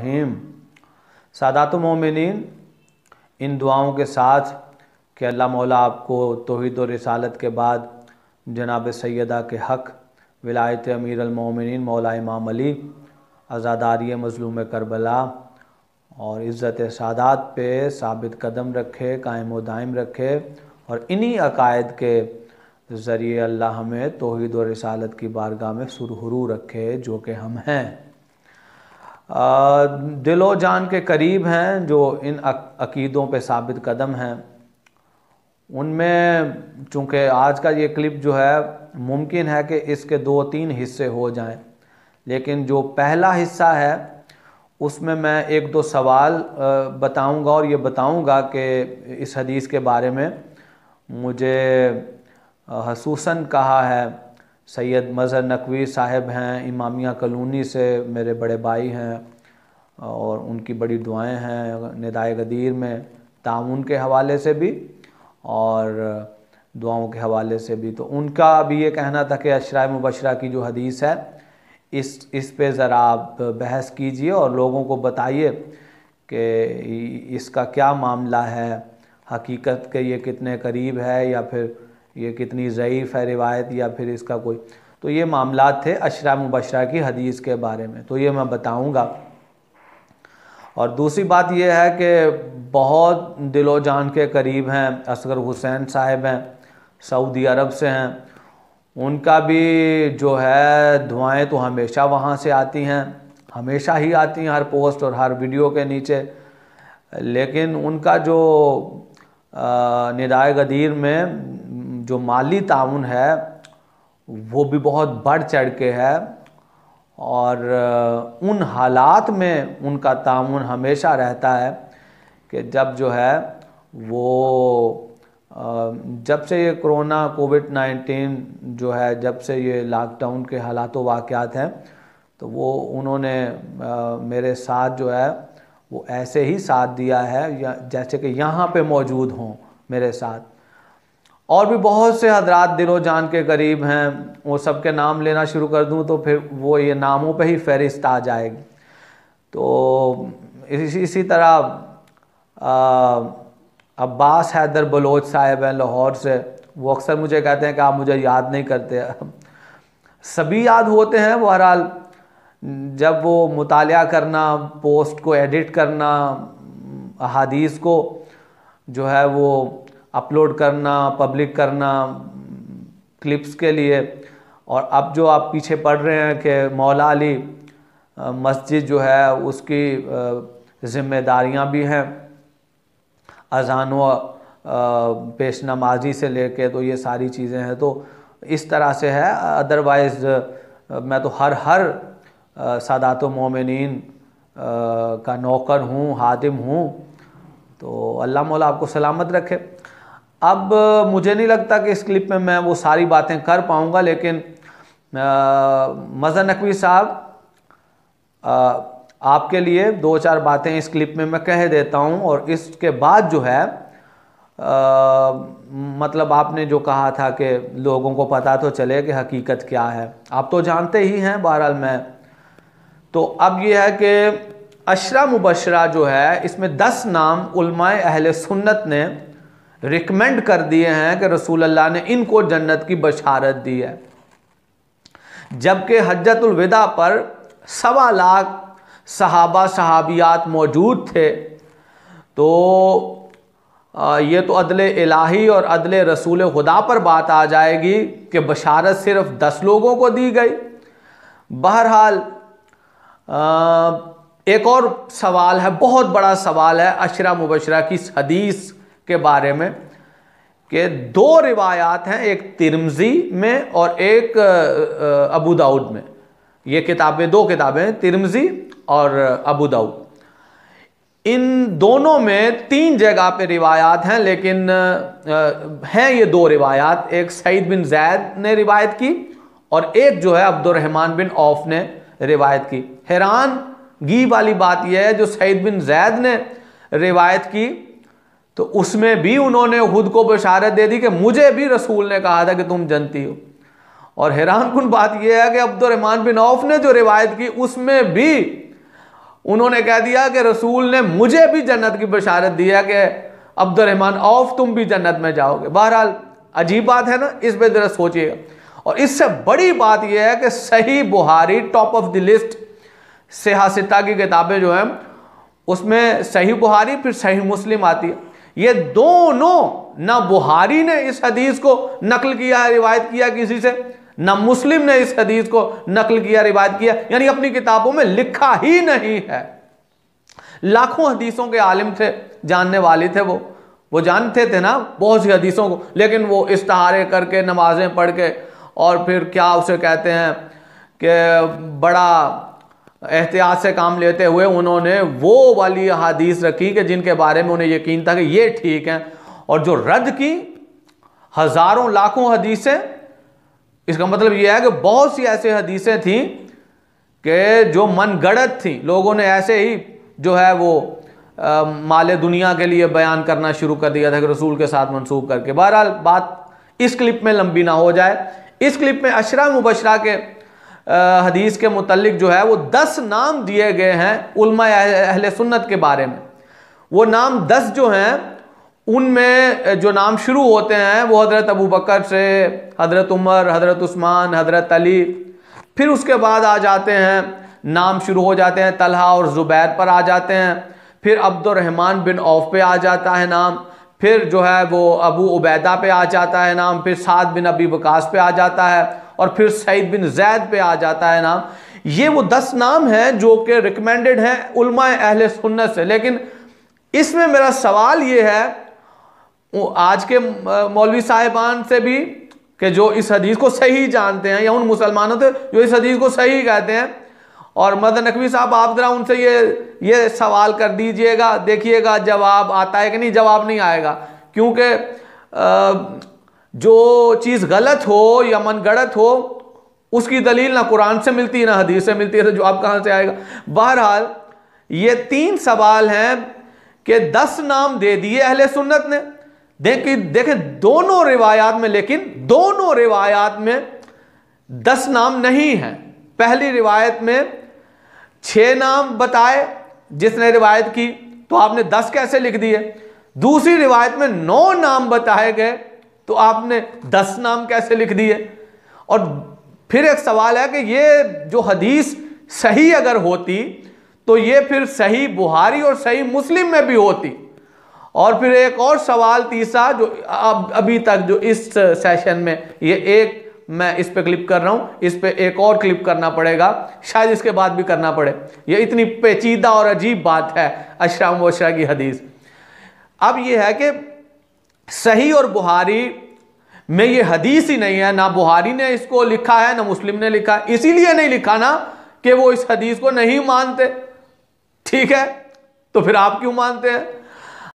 रहीम सादात मोमिन इन दुआओं के साथ कि अल्लाह मौला आपको तोहद और रसालत के बाद जनाब सैदा के हक़ विलायत अमीर अलमोमिन मौला इमाम अली आज़ादारी मज़लूम करबला और इज़्ज़त सादात पे साबित कदम रखे कायम दायम रखे और इन्हीं अकायद के ज़रिए अल्लाह हमें तोहद और रसालत की बारगाह में सुरहरू रखे जो कि हम हैं दिलो जान के करीब हैं जो इन अकीदों पे साबित कदम हैं उनमें चूँकि आज का ये क्लिप जो है मुमकिन है कि इसके दो तीन हिस्से हो जाएं लेकिन जो पहला हिस्सा है उसमें मैं एक दो सवाल बताऊंगा और ये बताऊंगा कि इस हदीस के बारे में मुझे हसूसन कहा है सैयद मज़हर नकवी साहब हैं इमामिया कलोनी से मेरे बड़े भाई हैं और उनकी बड़ी दुआएं हैं निदाय गदीर में ताउन के हवाले से भी और दुआओं के हवाले से भी तो उनका भी ये कहना था कि अशरा मुबशरा की जो हदीस है इस इस पे ज़रा आप बहस कीजिए और लोगों को बताइए कि इसका क्या मामला है हकीकत के ये कितने करीब है या फिर ये कितनी ज़यीफ़ है रिवायत या फिर इसका कोई तो ये मामला थे अशरा मुबशरा की हदीस के बारे में तो ये मैं बताऊँगा और दूसरी बात यह है कि बहुत दिलो जान के करीब हैं असगर हुसैन साहब हैं सऊदी अरब से हैं उनका भी जो है दुआएं तो हमेशा वहाँ से आती हैं हमेशा ही आती हैं हर पोस्ट और हर वीडियो के नीचे लेकिन उनका जो निदाय गदीर में जो माली ताउन है वो भी बहुत बढ़ चढ़ के है और उन हालात में उनका ताउन हमेशा रहता है कि जब जो है वो जब से ये कोरोना कोविड नाइन्टीन जो है जब से ये लॉकडाउन के हालात वाक़ात हैं तो वो उन्होंने मेरे साथ जो है वो ऐसे ही साथ दिया है या जैसे कि यहाँ पे मौजूद हों मेरे साथ और भी बहुत से हजरात दिलो जान के करीब हैं वो सब के नाम लेना शुरू कर दूँ तो फिर वो ये नामों पे ही फहरिस्त आ जाएगी तो इसी इसी तरह अब्बास हैदर बलोच साहब हैं लाहौर से वो अक्सर मुझे कहते हैं कि आप मुझे याद नहीं करते सभी याद होते हैं बहरहाल जब वो मुताल करना पोस्ट को एडिट करना अहादीस को जो है वो अपलोड करना पब्लिक करना क्लिप्स के लिए और अब जो आप पीछे पढ़ रहे हैं कि मौला अली मस्जिद जो है उसकी ज़िम्मेदारियां भी हैं अजान व पेश नमाजी से लेके तो ये सारी चीज़ें हैं तो इस तरह से है अदरवाइज़ मैं तो हर हर सादात मोमिन का नौकर हूँ हादिम हूँ तो अल्लाह मौला आपको सलामत रखे अब मुझे नहीं लगता कि इस क्लिप में मैं वो सारी बातें कर पाऊँगा लेकिन मज़र नकवी साहब आपके लिए दो चार बातें इस क्लिप में मैं कह देता हूँ और इसके बाद जो है आ, मतलब आपने जो कहा था कि लोगों को पता तो चले कि हकीकत क्या है आप तो जानते ही हैं बहरहाल मैं तो अब यह है कि अशरा मुबशरा जो है इसमें दस नाम उलमाए अहले सुन्नत ने रिकमेंड कर दिए हैं कि रसूल अल्लाह ने इनको जन्नत की बशारत दी है जबकि हजतुलविदा पर सवा लाख सहाबा सहाबियात मौजूद थे तो ये तो अदल इलाही और अदल रसूल खुदा पर बात आ जाएगी कि बशारत सिर्फ दस लोगों को दी गई बहरहाल एक और सवाल है बहुत बड़ा सवाल है अशरा मुबशरा की हदीस के बारे में कि दो रिवायात हैं एक तिरमजी में और एक अबू दाऊद में ये किताबें दो किताबें हैं तिरमजी और अबू दाऊद इन दोनों में तीन जगह पे रिवायात हैं लेकिन हैं ये दो रिवायात एक सईद बिन जैद ने रिवायत की और एक जो है अब्दुलरहमान बिन औफ ने रिवायत की हैरानगी वाली बात यह है जो सईद बिन जैद ने रिवायत की तो उसमें भी उन्होंने खुद को बशारत दे दी कि मुझे भी रसूल ने कहा था कि तुम जनती हो और हैरान कन बात यह है कि अब्दुलरहमान बिन औफ ने जो रिवायत की उसमें भी उन्होंने कह दिया कि रसूल ने मुझे भी जन्नत की बशारत दी है कि अब्दुलरहमान औफ तुम भी जन्नत में जाओगे बहरहाल अजीब बात है ना इस पर ज़रा सोचिएगा और इससे बड़ी बात यह है कि सही बुहारी टॉप ऑफ द लिस्ट सिहासिता की किताबें जो हैं उसमें सही बुहारी फिर सही मुस्लिम आती है ये दोनों ना बुहारी ने इस हदीस को नकल किया रिवायत किया किसी से ना मुस्लिम ने इस हदीस को नकल किया रिवायत किया यानी अपनी किताबों में लिखा ही नहीं है लाखों हदीसों के आलिम थे जानने वाले थे वो वो जानते थे ना बहुत सी हदीसों को लेकिन वो इश्तहारे करके नमाजें पढ़ के और फिर क्या उसे कहते हैं कि बड़ा एहतियात से काम लेते हुए उन्होंने वो वाली अहादीस रखी कि जिनके बारे में उन्हें यकीन था कि ये ठीक हैं और जो रद्द की हज़ारों लाखों हदीसें इसका मतलब यह है कि बहुत सी ऐसी हदीसें थीं कि जो मन गढ़त थी लोगों ने ऐसे ही जो है वो आ, माले दुनिया के लिए बयान करना शुरू कर दिया था कि रसूल के साथ मंसूब करके बहरहाल बात इस क्लिप में लंबी ना हो जाए इस क्लिप में अशरा मुबशरा के हदीस के मुतलक जो है वो दस नाम दिए गए हैं उल्मा अहल सुन्नत के बारे में वो नाम दस जो हैं उनमें जो नाम शुरू होते हैं वो हज़रत अबू बकर से हज़रत उमर हज़रत उस्मान हज़रत अली फिर उसके बाद आ जाते हैं नाम शुरू हो जाते हैं तलहा और ज़ुबैर पर आ जाते हैं फिर अब्दुलरहमान बिन औफ पे आ जाता है नाम फिर जो है वो अबू उबैदा पे आ जाता है नाम फिर साद बिन अबी बकास पे आ जाता है और फिर सईद बिन जैद पे आ जाता है नाम ये वो दस नाम हैं जो कि रिकमेंडेड हैं उलमा अहल सुन्नत से लेकिन इसमें मेरा सवाल ये है आज के मौलवी साहिबान से भी कि जो इस हदीस को सही जानते हैं या उन मुसलमानों से जो इस हदीस को सही कहते हैं और मदन नकवी साहब आप जरा उनसे ये ये सवाल कर दीजिएगा देखिएगा जवाब आता है कि नहीं जवाब नहीं आएगा क्योंकि जो चीज़ गलत हो या मनगढ़ंत हो उसकी दलील ना कुरान से मिलती है ना हदीस से मिलती है तो जवाब कहाँ से आएगा बहरहाल ये तीन सवाल हैं कि दस नाम दे दिए अहले सुन्नत ने देखिए देखें दोनों रिवायात में लेकिन दोनों रिवायात में दस नाम नहीं हैं पहली रिवायत में छः नाम बताए जिसने रिवायत की तो आपने दस कैसे लिख दिए दूसरी रिवायत में नौ नाम बताए गए तो आपने दस नाम कैसे लिख दिए और फिर एक सवाल है कि ये जो हदीस सही अगर होती तो ये फिर सही बुहारी और सही मुस्लिम में भी होती और फिर एक और सवाल तीसरा जो अब अभी तक जो इस सेशन में ये एक मैं इस पे क्लिप कर रहा हूँ इस पे एक और क्लिप करना पड़ेगा शायद इसके बाद भी करना पड़े ये इतनी पेचीदा और अजीब बात है अशराम वशरा की हदीस अब ये है कि सही और बुहारी में ये हदीस ही नहीं है ना बुहारी ने इसको लिखा है ना मुस्लिम ने लिखा है इसीलिए नहीं लिखा ना कि वो इस हदीस को नहीं मानते ठीक है तो फिर आप क्यों मानते हैं